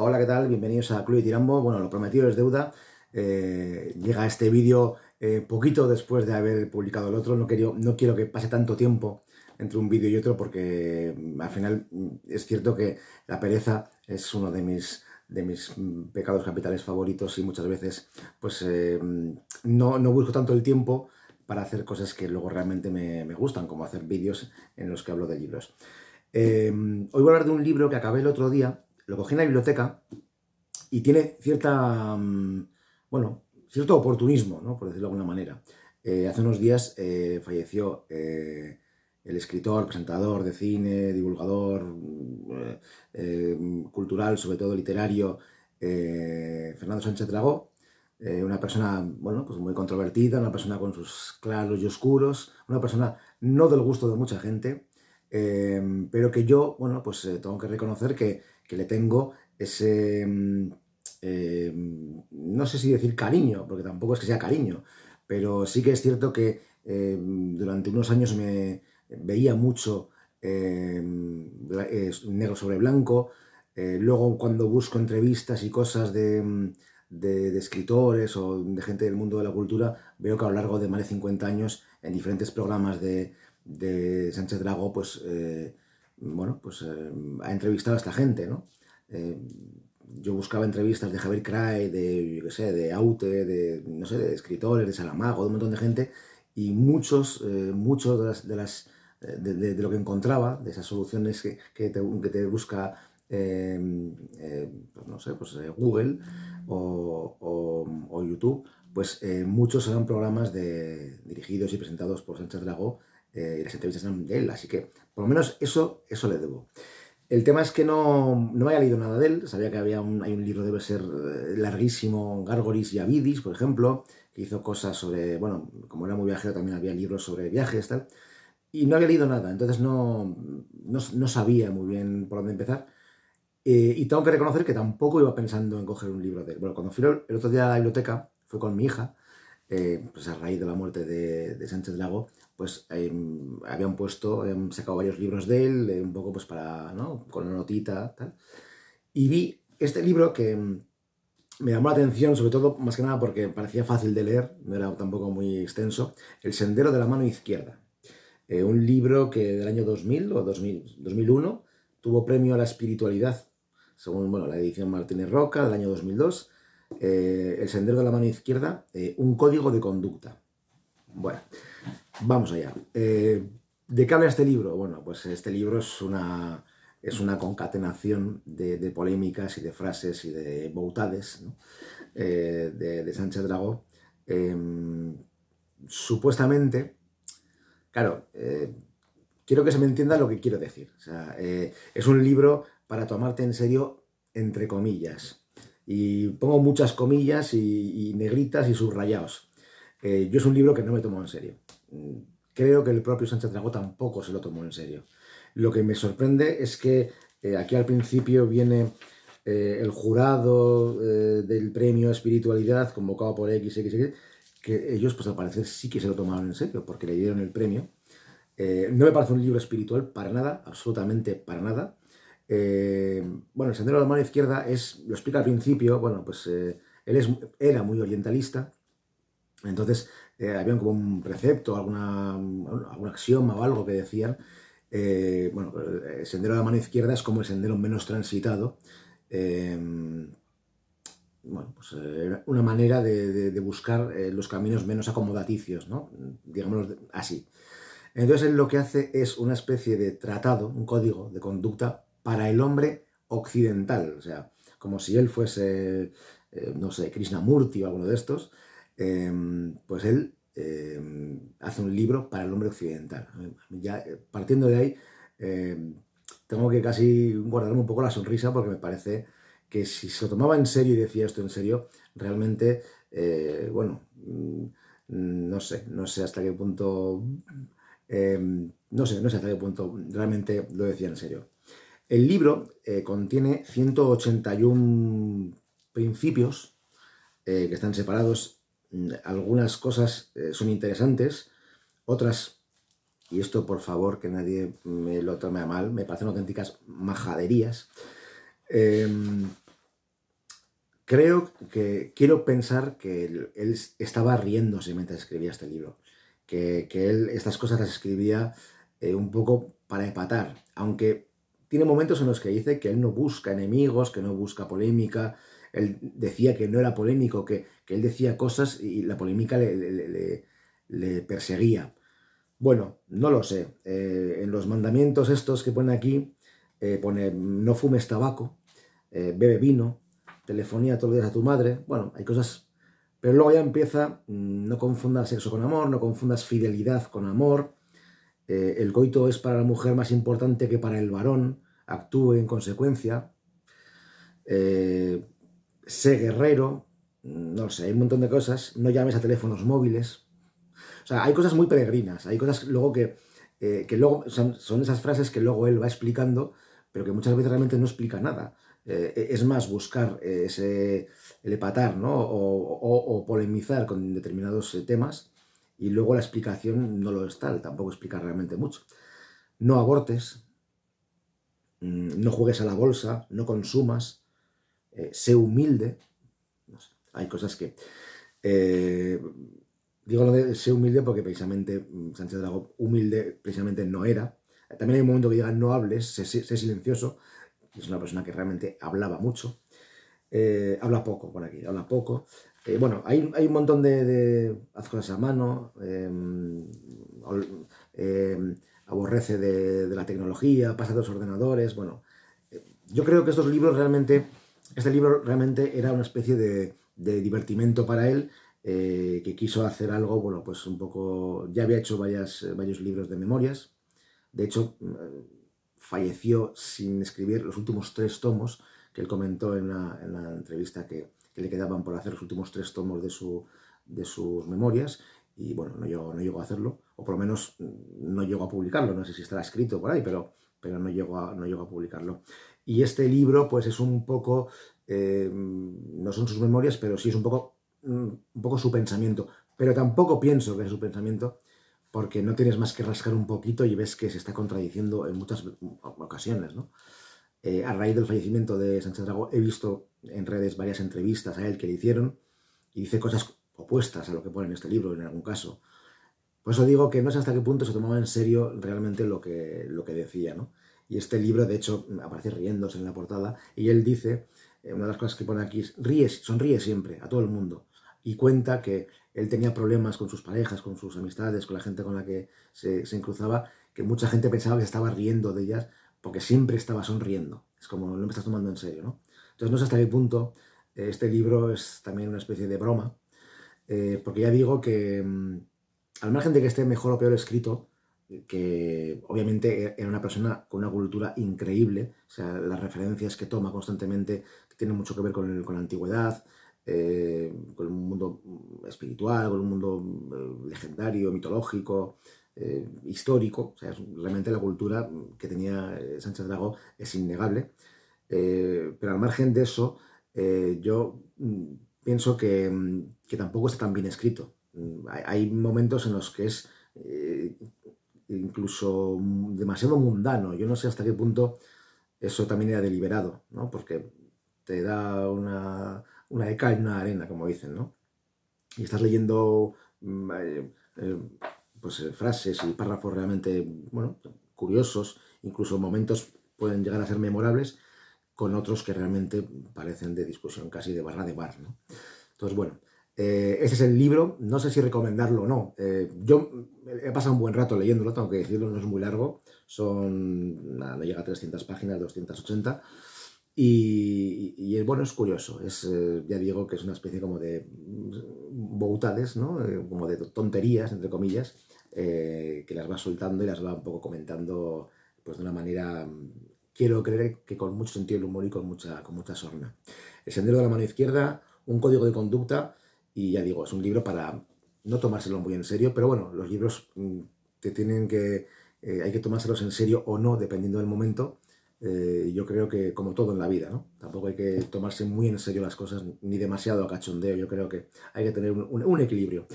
Hola, ¿qué tal? Bienvenidos a Club y Tirambo. Bueno, lo prometido es deuda. Eh, llega este vídeo eh, poquito después de haber publicado el otro. No, quiero, no quiero que pase tanto tiempo entre un vídeo y otro porque mm, al final mm, es cierto que la pereza es uno de mis, de mis mm, pecados capitales favoritos y muchas veces pues eh, no, no busco tanto el tiempo para hacer cosas que luego realmente me, me gustan, como hacer vídeos en los que hablo de libros. hoy voy a hablar de un libro que acabé el otro día lo cogí en la biblioteca y tiene cierta, mm, bueno, cierto oportunismo, ¿no? por decirlo de alguna manera. Eh, hace unos días eh, falleció eh, el escritor, presentador de cine, divulgador cultural, sobre todo literario, Fernando Sánchez Dragó, una persona bueno, pues muy controvertida, una persona con sus claros y oscuros, una persona no del gusto de mucha gente, Em, pero que yo, bueno, pues eh, tengo que reconocer que, le tengo ese, mm, em, no sé si decir cariño, porque tampoco es que sea cariño, pero sí que es cierto que em, durante unos años me veía mucho eh, negro sobre blanco, eh, luego cuando busco entrevistas y cosas mm, de, de, escritores o de gente del mundo de la cultura, veo que a lo largo de más de 50 años en diferentes programas de de Sánchez Drago, pues, eh, bueno, pues eh, ha entrevistado a esta gente, ¿no? Eh, yo buscaba entrevistas de Javier Cray, de, qué sé, de Aute, de, no sé, de escritores, de Salamago, de un montón de gente, y muchos, muchos de las, de, lo que encontraba, de esas soluciones que, que, te, busca, em, pues, no sé, pues Google o, YouTube, pues muchos eran programas dirigidos y presentados por Sánchez Dragó eh, las entrevistas eran de él, así que por lo menos eso, eso le debo. El tema es que no, no había leído nada de él, sabía que había un, hay un libro, debe ser eh, larguísimo, Gargoris y Avidis, por ejemplo, que hizo cosas sobre, bueno, como era muy viajero también había libros sobre viajes, tal, y no había leído nada, entonces no, no, sabía muy bien por dónde empezar. Eh, y tengo que reconocer que tampoco iba pensando en coger un libro de él. Bueno, cuando fui el otro día a la biblioteca, fue con mi hija, eh, pues a raíz de la muerte de, de Sánchez Lago, pues em, habían puesto, habían em, sacado varios libros de él, un poco pues para, ¿no? Con una notita, tal. Y vi este libro que em, me llamó la atención, sobre todo, más que nada porque parecía fácil de leer, no era tampoco muy extenso, El Sendero de la Mano Izquierda. Eh, un libro que del año 2000 o 2001 tuvo premio a la espiritualidad, según bueno, la edición Martínez Roca del año 2002, eh, El Sendero de la Mano Izquierda, eh, un código de conducta. Bueno, Vamos allá. Eh, ¿De qué habla este libro? Bueno, pues este libro es una, es una concatenación de, polémicas y de frases y de boutades eh, de, Sánchez Dragó. Em, supuestamente, claro, eh, quiero que se me entienda lo que quiero decir. es un libro para tomarte en serio, entre comillas. Y pongo muchas comillas y, y negritas y subrayados. yo es un libro que no me tomo en serio creo que el propio Sánchez Dragó tampoco se lo tomó en serio. Lo que me sorprende es que eh, aquí al principio viene eh, el jurado eh, del premio Espiritualidad convocado por XXX, que ellos pues al parecer sí que se lo tomaron en serio porque le dieron el premio. no me parece un libro espiritual para nada, absolutamente para nada. bueno, El Sendero de la Mano Izquierda es, lo explica al principio, bueno, pues él era muy orientalista entonces, eh, había habían como un precepto, alguna, algún axioma o algo que decían, eh, bueno, el sendero de la mano izquierda es como el sendero menos transitado. Em, bueno, pues eh, una manera de, buscar los caminos menos acomodaticios, ¿no? Digámoslo así. Entonces él lo que hace es una especie de tratado, un código de conducta para el hombre occidental, o sea, como si él fuese, no sé, Krishnamurti o alguno de estos, Em, pues él em, hace un libro para el hombre occidental. Ya, eh, partiendo de ahí, em, tengo que casi guardarme un poco la sonrisa porque me parece que si se lo tomaba en serio y decía esto en serio, realmente, eh, bueno, mm, no sé, no sé hasta qué punto, no sé, no sé hasta qué punto realmente lo decía en serio. El libro eh, contiene 181 principios que están separados Mm, algunas cosas eh, son interesantes, otras, y esto por favor que nadie me lo tome a mal, me parecen auténticas majaderías. Em, creo que quiero pensar que él, estaba riéndose mientras escribía este libro, que, él estas cosas las escribía eh, un poco para empatar, aunque tiene momentos en los que dice que él no busca enemigos, que no busca polémica, él decía que no era polémico, que, él decía cosas y la polémica le, perseguía. Bueno, no lo sé. Eh, en los mandamientos estos que pone aquí, eh, pone no fumes tabaco, eh, bebe vino, telefonía todos los días a tu madre. Bueno, hay cosas... Pero luego ya empieza, mm, no confundas sexo con amor, no confundas fidelidad con amor. el coito es para la mujer más importante que para el varón. Actúe en consecuencia. Eh, sé guerrero, no sé, hay un montón de cosas, no llames a teléfonos móviles. O sea, hay cosas muy peregrinas, hay cosas luego que, eh, luego son, esas frases que luego él va explicando, pero que muchas veces realmente no explica nada. Eh, es más, buscar eh, ese, el epatar ¿no? o, o polemizar con determinados temas y luego la explicación no lo es tal, tampoco explica realmente mucho. No abortes, mm, no juegues a la bolsa, no consumas, eh, sé humilde. hay cosas que... Eh, digo lo de sé humilde porque precisamente mm, Sánchez Dragó humilde precisamente no era. También hay un momento que diga no hables, sé, silencioso. Es una persona que realmente hablaba mucho. Eh, habla poco por aquí, habla poco. bueno, hay, un montón de, haz cosas a mano, em, em, aborrece de, la tecnología, pasa de los ordenadores. Bueno, yo creo que estos libros realmente este libro realmente era una especie de, de divertimento para él, eh, que quiso hacer algo, bueno, pues un poco, ya había hecho varias, eh, varios libros de memorias, de hecho mm, falleció sin escribir los últimos tres tomos, que él comentó en la, entrevista que, le quedaban por hacer los últimos tres tomos de, su, de sus memorias, y bueno, no llegó, no llegó a hacerlo, o por lo menos mm, no llegó a publicarlo, no sé si estará escrito por ahí, pero, pero no, llegó no llegó a publicarlo. Y este libro, pues es un poco, eh, no son sus memorias, pero sí es un poco, mm, un poco su pensamiento. Pero tampoco pienso que es su pensamiento, porque no tienes más que rascar un poquito y ves que se está contradiciendo en muchas ocasiones, ¿no? Eh, a raíz del fallecimiento de Sánchez Drago he visto en redes varias entrevistas a él que le hicieron y dice cosas opuestas a lo que pone en este libro en algún caso. Por eso digo que no sé hasta qué punto se tomaba en serio realmente lo que, lo que decía, ¿no? Y este libro, de hecho, aparece riéndose en la portada. Y él dice, eh, una de las cosas que pone aquí es, ríe, sonríe siempre a todo el mundo. Y cuenta que él tenía problemas con sus parejas, con sus amistades, con la gente con la que se, se que mucha gente pensaba que estaba riendo de ellas porque siempre estaba sonriendo. Es como, no me estás tomando en serio, ¿no? Entonces, no sé hasta qué punto eh, este libro es también una especie de broma, eh, porque ya digo que, mm, al margen de que esté mejor o peor escrito, que obviamente e-, era una persona con una cultura increíble, o sea, las referencias que toma constantemente tienen mucho que ver con, la antigüedad, eh, con un mundo espiritual, con el mundo eh, legendario, mitológico, eh, histórico, o sea, realmente la cultura que tenía Sánchez Drago es innegable, pero al margen de eso, yo mm, pienso mm, que, tampoco está tan bien escrito. Mm, hay momentos en los que es incluso demasiado mundano. Yo no sé hasta qué punto eso también era deliberado, ¿no? Porque te da una, una eca una arena, como dicen, ¿no? Y estás leyendo mm, eh, eh, pues, eh, frases y párrafos realmente, bueno, curiosos, incluso momentos pueden llegar a ser memorables, con otros que realmente parecen de discusión casi de barra de bar, ¿no? Entonces, bueno, ese es el libro, no sé si recomendarlo o no. yo he pasado un buen rato leyéndolo, tengo que decirlo, no es muy largo, son, no llega a 300 páginas, 280, y, y, bueno, es curioso, es, eh, ya digo que es una especie como de boutades, ¿no? Eh, como de tonterías, entre comillas, eh, que las va soltando y las va un poco comentando pues de una manera, quiero creer que con mucho sentido del humor y con mucha, con mucha sorna. El sendero de la mano izquierda, un código de conducta, y ya digo, es un libro para no tomárselo muy en serio, pero bueno, los libros mm, te tienen que, eh, hay que tomárselos en serio o no, dependiendo del momento. Eh, yo creo que como todo en la vida, ¿no? Tampoco hay que tomarse muy en serio las cosas, ni demasiado a cachondeo, yo creo que hay que tener un, equilibrio.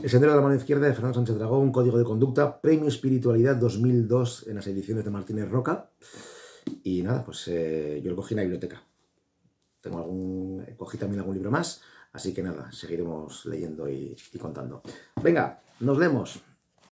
El sendero de la mano izquierda de Fernando Sánchez Dragón, Código de Conducta, Premio Espiritualidad 2002 en las ediciones de Martínez Roca. Y nada, pues eh, yo lo cogí en la biblioteca. Tengo algún, cogí también algún libro más. Así que nada, seguiremos leyendo y, contando. Venga, nos vemos.